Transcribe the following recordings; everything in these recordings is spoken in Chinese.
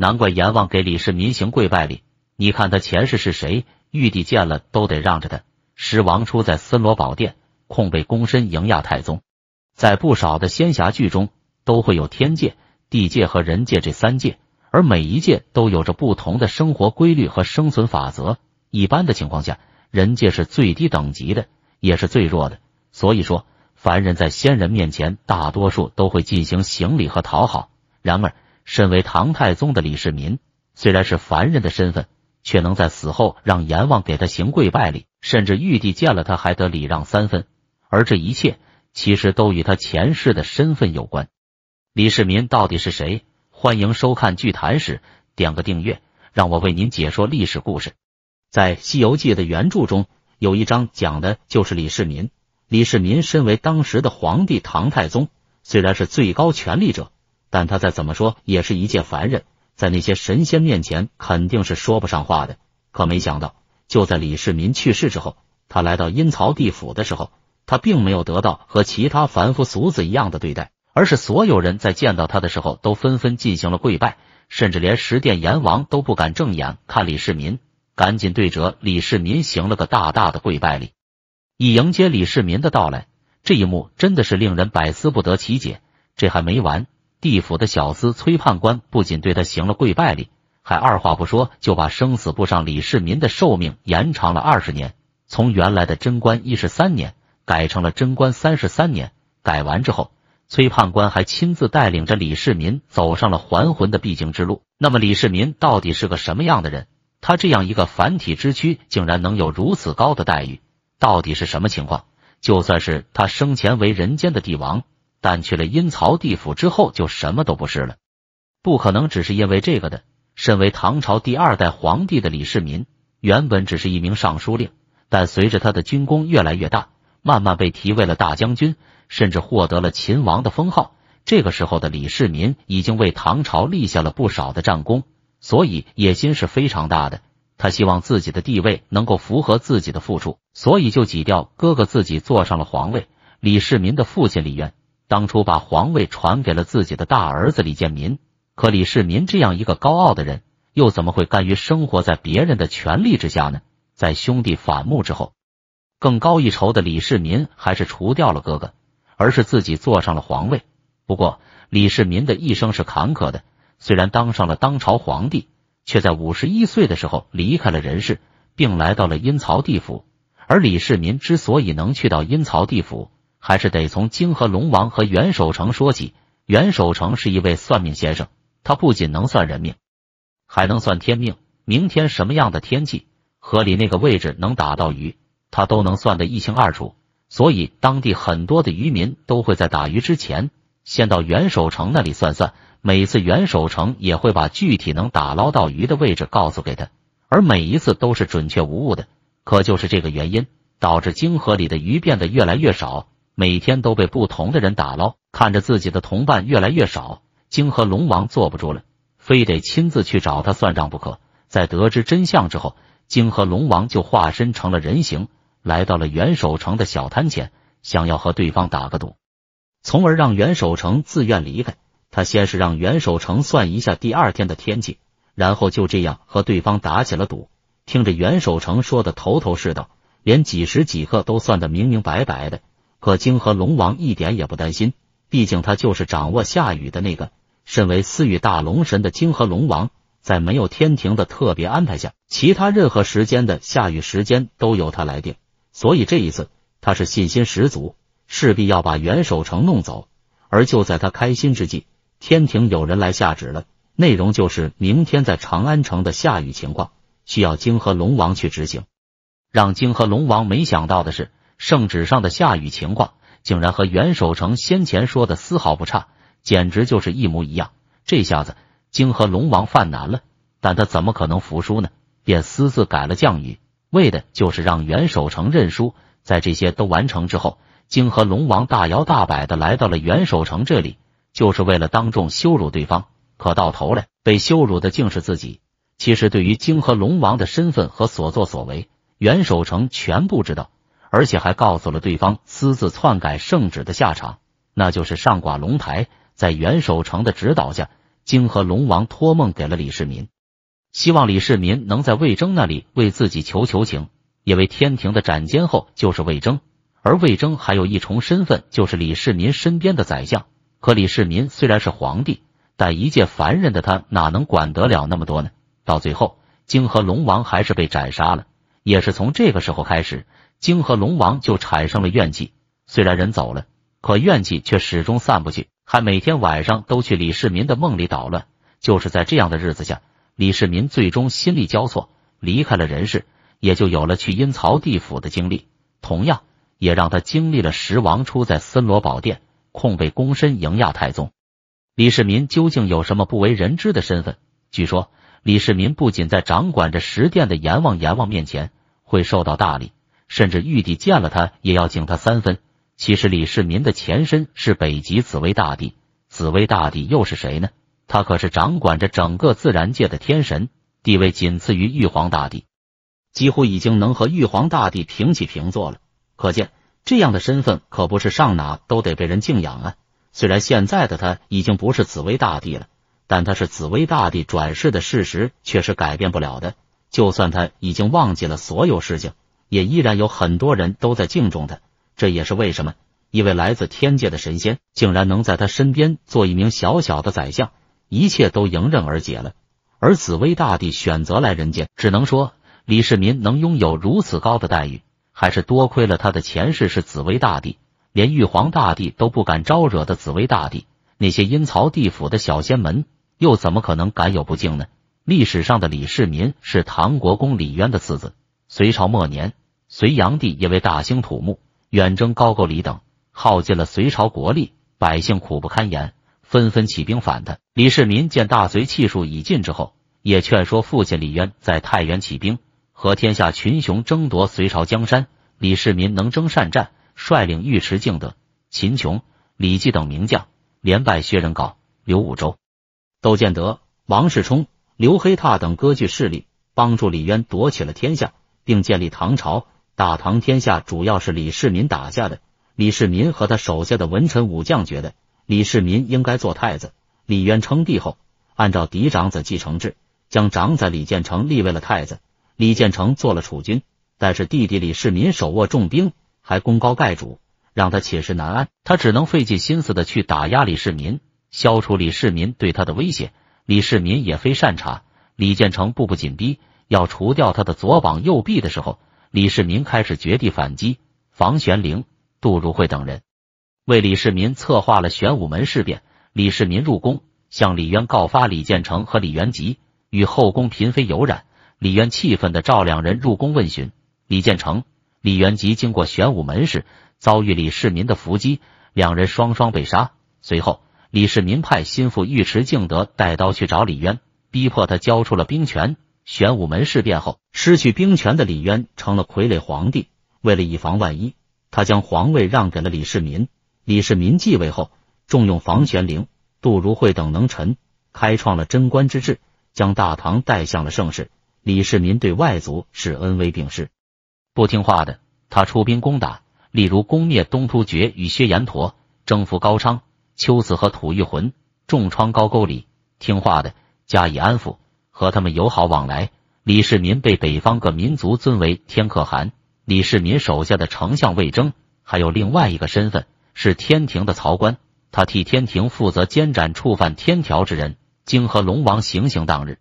难怪阎王给李世民行跪拜礼，你看他前世是谁？玉帝见了都得让着他。狮王出在森罗宝殿，控被躬身迎亚太宗。在不少的仙侠剧中，都会有天界、地界和人界这三界，而每一界都有着不同的生活规律和生存法则。一般的情况下，人界是最低等级的，也是最弱的。所以说，凡人在仙人面前，大多数都会进行行礼和讨好。然而。身为唐太宗的李世民，虽然是凡人的身份，却能在死后让阎王给他行跪拜礼，甚至玉帝见了他还得礼让三分。而这一切其实都与他前世的身份有关。李世民到底是谁？欢迎收看《剧谈史》，点个订阅，让我为您解说历史故事。在《西游记》的原著中，有一章讲的就是李世民。李世民身为当时的皇帝唐太宗，虽然是最高权力者。但他再怎么说也是一介凡人，在那些神仙面前肯定是说不上话的。可没想到，就在李世民去世之后，他来到阴曹地府的时候，他并没有得到和其他凡夫俗子一样的对待，而是所有人在见到他的时候都纷纷进行了跪拜，甚至连十殿阎王都不敢正眼看李世民，赶紧对折李世民行了个大大的跪拜礼，以迎接李世民的到来。这一幕真的是令人百思不得其解。这还没完。地府的小厮崔判官不仅对他行了跪拜礼，还二话不说就把生死簿上李世民的寿命延长了二十年，从原来的贞观一十三年改成了贞观三十三年。改完之后，崔判官还亲自带领着李世民走上了还魂的必经之路。那么，李世民到底是个什么样的人？他这样一个凡体之躯，竟然能有如此高的待遇，到底是什么情况？就算是他生前为人间的帝王。但去了阴曹地府之后，就什么都不是了。不可能只是因为这个的。身为唐朝第二代皇帝的李世民，原本只是一名尚书令，但随着他的军功越来越大，慢慢被提为了大将军，甚至获得了秦王的封号。这个时候的李世民已经为唐朝立下了不少的战功，所以野心是非常大的。他希望自己的地位能够符合自己的付出，所以就挤掉哥哥，自己坐上了皇位。李世民的父亲李渊。当初把皇位传给了自己的大儿子李建民，可李世民这样一个高傲的人，又怎么会甘于生活在别人的权力之下呢？在兄弟反目之后，更高一筹的李世民还是除掉了哥哥，而是自己坐上了皇位。不过，李世民的一生是坎坷的，虽然当上了当朝皇帝，却在五十一岁的时候离开了人世，并来到了阴曹地府。而李世民之所以能去到阴曹地府，还是得从泾河龙王和袁守诚说起。袁守诚是一位算命先生，他不仅能算人命，还能算天命。明天什么样的天气，河里那个位置能打到鱼，他都能算得一清二楚。所以当地很多的渔民都会在打鱼之前，先到袁守诚那里算算。每次袁守诚也会把具体能打捞到鱼的位置告诉给他，而每一次都是准确无误的。可就是这个原因，导致泾河里的鱼变得越来越少。每天都被不同的人打捞，看着自己的同伴越来越少，泾河龙王坐不住了，非得亲自去找他算账不可。在得知真相之后，泾河龙王就化身成了人形，来到了元守城的小摊前，想要和对方打个赌，从而让元守城自愿离开。他先是让元守城算一下第二天的天气，然后就这样和对方打起了赌。听着元守城说的头头是道，连几十几个都算得明明白白的。可泾河龙王一点也不担心，毕竟他就是掌握下雨的那个。身为四域大龙神的泾河龙王，在没有天庭的特别安排下，其他任何时间的下雨时间都由他来定。所以这一次，他是信心十足，势必要把元首城弄走。而就在他开心之际，天庭有人来下旨了，内容就是明天在长安城的下雨情况需要泾河龙王去执行。让泾河龙王没想到的是。圣旨上的下雨情况竟然和袁守诚先前说的丝毫不差，简直就是一模一样。这下子，泾河龙王犯难了，但他怎么可能服输呢？便私自改了降雨，为的就是让袁守诚认输。在这些都完成之后，泾河龙王大摇大摆的来到了袁守城这里，就是为了当众羞辱对方。可到头来，被羞辱的竟是自己。其实，对于泾河龙王的身份和所作所为，袁守诚全部知道。而且还告诉了对方私自篡改圣旨的下场，那就是上挂龙台。在袁守诚的指导下，泾河龙王托梦给了李世民，希望李世民能在魏征那里为自己求求情，因为天庭的斩监后就是魏征，而魏征还有一重身份，就是李世民身边的宰相。可李世民虽然是皇帝，但一介凡人的他哪能管得了那么多呢？到最后，泾河龙王还是被斩杀了。也是从这个时候开始。泾河龙王就产生了怨气，虽然人走了，可怨气却始终散不去，还每天晚上都去李世民的梦里捣乱。就是在这样的日子下，李世民最终心力交错，离开了人世，也就有了去阴曹地府的经历，同样也让他经历了十王出在森罗宝殿，控被躬身迎亚太宗。李世民究竟有什么不为人知的身份？据说李世民不仅在掌管着十殿的阎王阎王面前会受到大礼。甚至玉帝见了他也要敬他三分。其实李世民的前身是北极紫薇大帝，紫薇大帝又是谁呢？他可是掌管着整个自然界的天神，地位仅次于玉皇大帝，几乎已经能和玉皇大帝平起平坐了。可见这样的身份可不是上哪都得被人敬仰啊。虽然现在的他已经不是紫薇大帝了，但他是紫薇大帝转世的事实却是改变不了的。就算他已经忘记了所有事情。也依然有很多人都在敬重他，这也是为什么一位来自天界的神仙竟然能在他身边做一名小小的宰相，一切都迎刃而解了。而紫薇大帝选择来人间，只能说李世民能拥有如此高的待遇，还是多亏了他的前世是紫薇大帝，连玉皇大帝都不敢招惹的紫薇大帝。那些阴曹地府的小仙门又怎么可能敢有不敬呢？历史上的李世民是唐国公李渊的次子。隋朝末年，隋炀帝因为大兴土木、远征高句丽等，耗尽了隋朝国力，百姓苦不堪言，纷纷起兵反他。李世民见大隋气数已尽之后，也劝说父亲李渊在太原起兵，和天下群雄争夺隋朝江山。李世民能征善战，率领尉迟敬德、秦琼、李绩等名将，连败薛仁杲、刘武周、窦建德、王世充、刘黑闼等割据势力，帮助李渊夺取了天下。并建立唐朝，大唐天下主要是李世民打下的。李世民和他手下的文臣武将觉得李世民应该做太子。李渊称帝后，按照嫡长子继承制，将长子李建成立为了太子。李建成做了储君，但是弟弟李世民手握重兵，还功高盖主，让他寝食难安。他只能费尽心思的去打压李世民，消除李世民对他的威胁。李世民也非善茬，李建成步步紧逼。要除掉他的左膀右臂的时候，李世民开始绝地反击。房玄龄、杜如晦等人为李世民策划了玄武门事变。李世民入宫，向李渊告发李建成和李元吉与后宫嫔妃有染。李渊气愤的召两人入宫问询。李建成、李元吉经过玄武门时，遭遇李世民的伏击，两人双双被杀。随后，李世民派心腹尉迟敬德带刀去找李渊，逼迫他交出了兵权。玄武门事变后，失去兵权的李渊成了傀儡皇帝。为了以防万一，他将皇位让给了李世民。李世民继位后，重用房玄龄、杜如晦等能臣，开创了贞观之治，将大唐带向了盛世。李世民对外族是恩威并施，不听话的他出兵攻打，例如攻灭东突厥与薛延陀，征服高昌、秋子和吐谷浑，重创高句丽。听话的加以安抚。和他们友好往来。李世民被北方各民族尊为天可汗。李世民手下的丞相魏征，还有另外一个身份是天庭的曹官，他替天庭负责监斩触犯天条之人。泾河龙王行刑当日，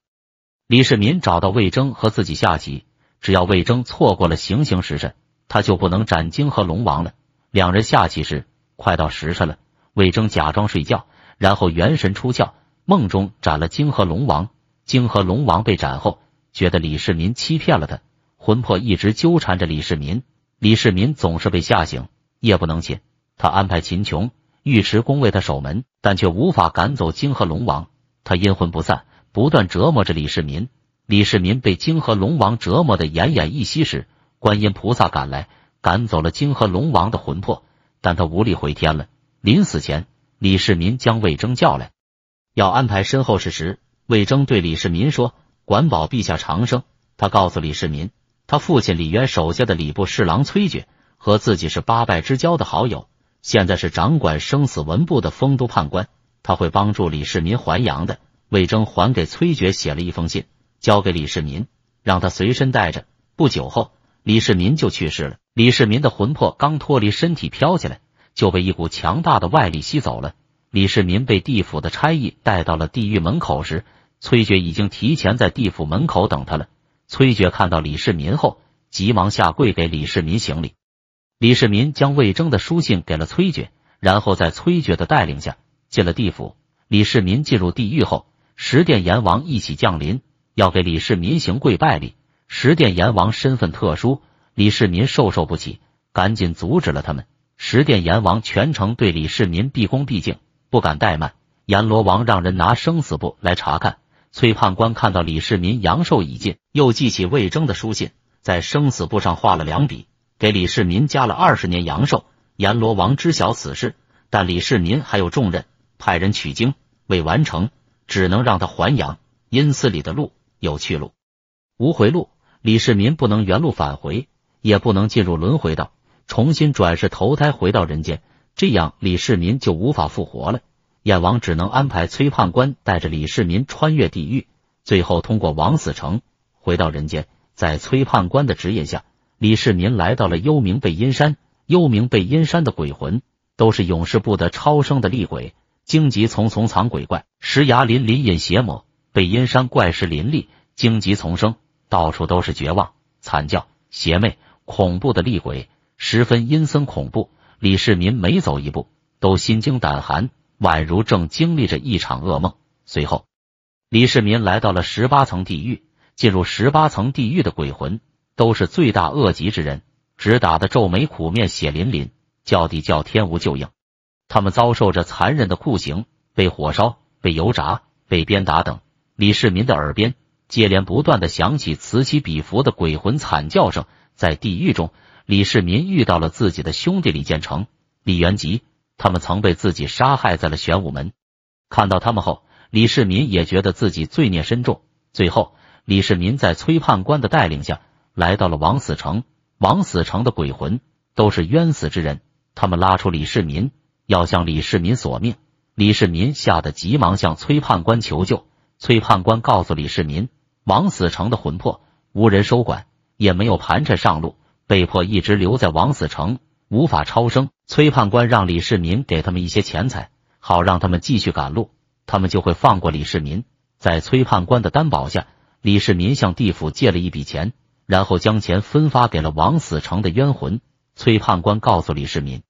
李世民找到魏征和自己下棋。只要魏征错过了行刑时辰，他就不能斩泾河龙王了。两人下棋时，快到时辰了，魏征假装睡觉，然后元神出窍，梦中斩了泾河龙王。泾河龙王被斩后，觉得李世民欺骗了他，魂魄一直纠缠着李世民。李世民总是被吓醒，夜不能寝。他安排秦琼、尉迟恭为他守门，但却无法赶走泾河龙王。他阴魂不散，不断折磨着李世民。李世民被泾河龙王折磨得奄奄一息时，观音菩萨赶来，赶走了泾河龙王的魂魄，但他无力回天了。临死前，李世民将魏征叫来，要安排身后事时。魏征对李世民说：“管保陛下长生。”他告诉李世民，他父亲李渊手下的礼部侍郎崔珏和自己是八拜之交的好友，现在是掌管生死文部的丰都判官，他会帮助李世民还阳的。魏征还给崔珏写了一封信，交给李世民，让他随身带着。不久后，李世民就去世了。李世民的魂魄刚脱离身体飘起来，就被一股强大的外力吸走了。李世民被地府的差役带到了地狱门口时。崔珏已经提前在地府门口等他了。崔珏看到李世民后，急忙下跪给李世民行礼。李世民将魏征的书信给了崔珏，然后在崔珏的带领下进了地府。李世民进入地狱后，十殿阎王一起降临，要给李世民行跪拜礼。十殿阎王身份特殊，李世民受受不起，赶紧阻止了他们。十殿阎王全程对李世民毕恭毕敬，不敢怠慢。阎罗王让人拿生死簿来查看。崔判官看到李世民阳寿已尽，又记起魏征的书信，在生死簿上画了两笔，给李世民加了二十年阳寿。阎罗王知晓此事，但李世民还有重任，派人取经未完成，只能让他还阳。阴司里的路有去路，无回路。李世民不能原路返回，也不能进入轮回道，重新转世投胎回到人间。这样，李世民就无法复活了。燕王只能安排崔判官带着李世民穿越地狱，最后通过王死城回到人间。在崔判官的指引下，李世民来到了幽冥背阴山。幽冥背阴山的鬼魂都是永世不得超生的厉鬼，荆棘丛丛藏鬼怪，石崖林林隐邪魔。背阴山怪石林立，荆棘丛生，到处都是绝望、惨叫、邪魅、恐怖的厉鬼，十分阴森恐怖。李世民每走一步，都心惊胆寒。宛如正经历着一场噩梦。随后，李世民来到了十八层地狱。进入十八层地狱的鬼魂都是罪大恶极之人，只打得皱眉苦面、血淋淋，叫地叫天无救应。他们遭受着残忍的酷刑，被火烧、被油炸、被鞭打等。李世民的耳边接连不断的响起此起彼伏的鬼魂惨叫声。在地狱中，李世民遇到了自己的兄弟李建成、李元吉。他们曾被自己杀害在了玄武门。看到他们后，李世民也觉得自己罪孽深重。最后，李世民在崔判官的带领下，来到了王死城。王死城的鬼魂都是冤死之人，他们拉出李世民，要向李世民索命。李世民吓得急忙向崔判官求救。崔判官告诉李世民，王死城的魂魄无人收管，也没有盘缠上路，被迫一直留在王死城。无法超生，崔判官让李世民给他们一些钱财，好让他们继续赶路，他们就会放过李世民。在崔判官的担保下，李世民向地府借了一笔钱，然后将钱分发给了王死城的冤魂。崔判官告诉李世民，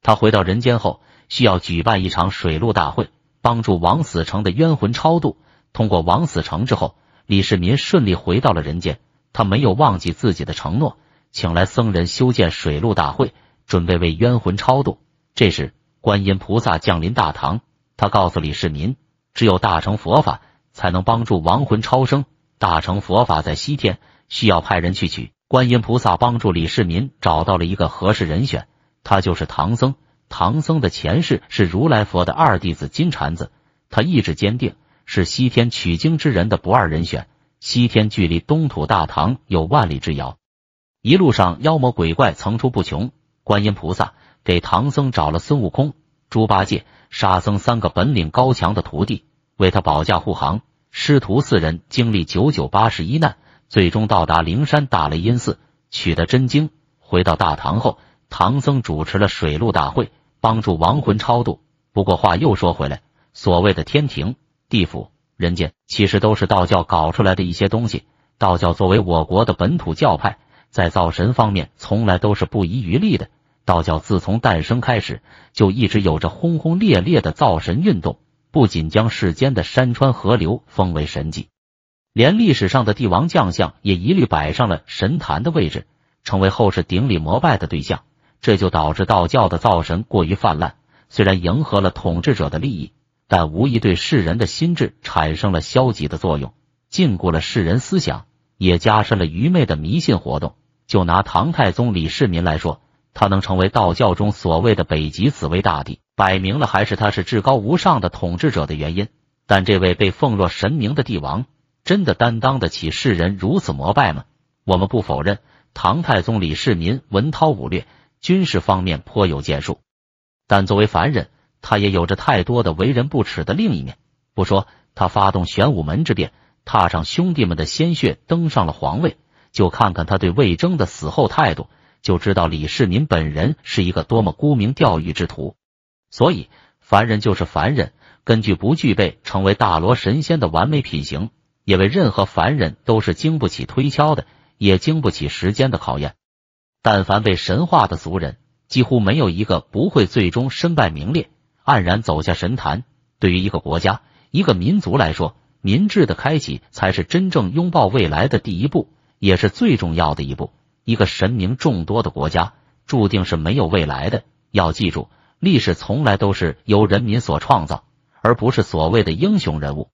他回到人间后需要举办一场水陆大会，帮助王死城的冤魂超度。通过王死城之后，李世民顺利回到了人间。他没有忘记自己的承诺，请来僧人修建水陆大会。准备为冤魂超度。这时，观音菩萨降临大唐，他告诉李世民，只有大成佛法才能帮助亡魂超生。大成佛法在西天，需要派人去取。观音菩萨帮助李世民找到了一个合适人选，他就是唐僧。唐僧的前世是如来佛的二弟子金蝉子，他意志坚定，是西天取经之人的不二人选。西天距离东土大唐有万里之遥，一路上妖魔鬼怪层出不穷。观音菩萨给唐僧找了孙悟空、猪八戒、沙僧三个本领高强的徒弟，为他保驾护航。师徒四人经历九九八十一难，最终到达灵山大雷音寺，取得真经。回到大唐后，唐僧主持了水陆大会，帮助亡魂超度。不过话又说回来，所谓的天庭、地府、人间，其实都是道教搞出来的一些东西。道教作为我国的本土教派。在造神方面，从来都是不遗余力的。道教自从诞生开始，就一直有着轰轰烈烈的造神运动。不仅将世间的山川河流封为神迹，连历史上的帝王将相也一律摆上了神坛的位置，成为后世顶礼膜拜的对象。这就导致道教的造神过于泛滥。虽然迎合了统治者的利益，但无疑对世人的心智产生了消极的作用，禁锢了世人思想，也加深了愚昧的迷信活动。就拿唐太宗李世民来说，他能成为道教中所谓的北极紫薇大帝，摆明了还是他是至高无上的统治者的原因。但这位被奉若神明的帝王，真的担当得起世人如此膜拜吗？我们不否认唐太宗李世民文韬武略，军事方面颇有建树，但作为凡人，他也有着太多的为人不耻的另一面。不说他发动玄武门之变，踏上兄弟们的鲜血登上了皇位。就看看他对魏征的死后态度，就知道李世民本人是一个多么沽名钓誉之徒。所以，凡人就是凡人，根据不具备成为大罗神仙的完美品行，因为任何凡人都是经不起推敲的，也经不起时间的考验。但凡被神话的俗人，几乎没有一个不会最终身败名裂，黯然走下神坛。对于一个国家、一个民族来说，民智的开启，才是真正拥抱未来的第一步。也是最重要的一步。一个神明众多的国家，注定是没有未来的。要记住，历史从来都是由人民所创造，而不是所谓的英雄人物。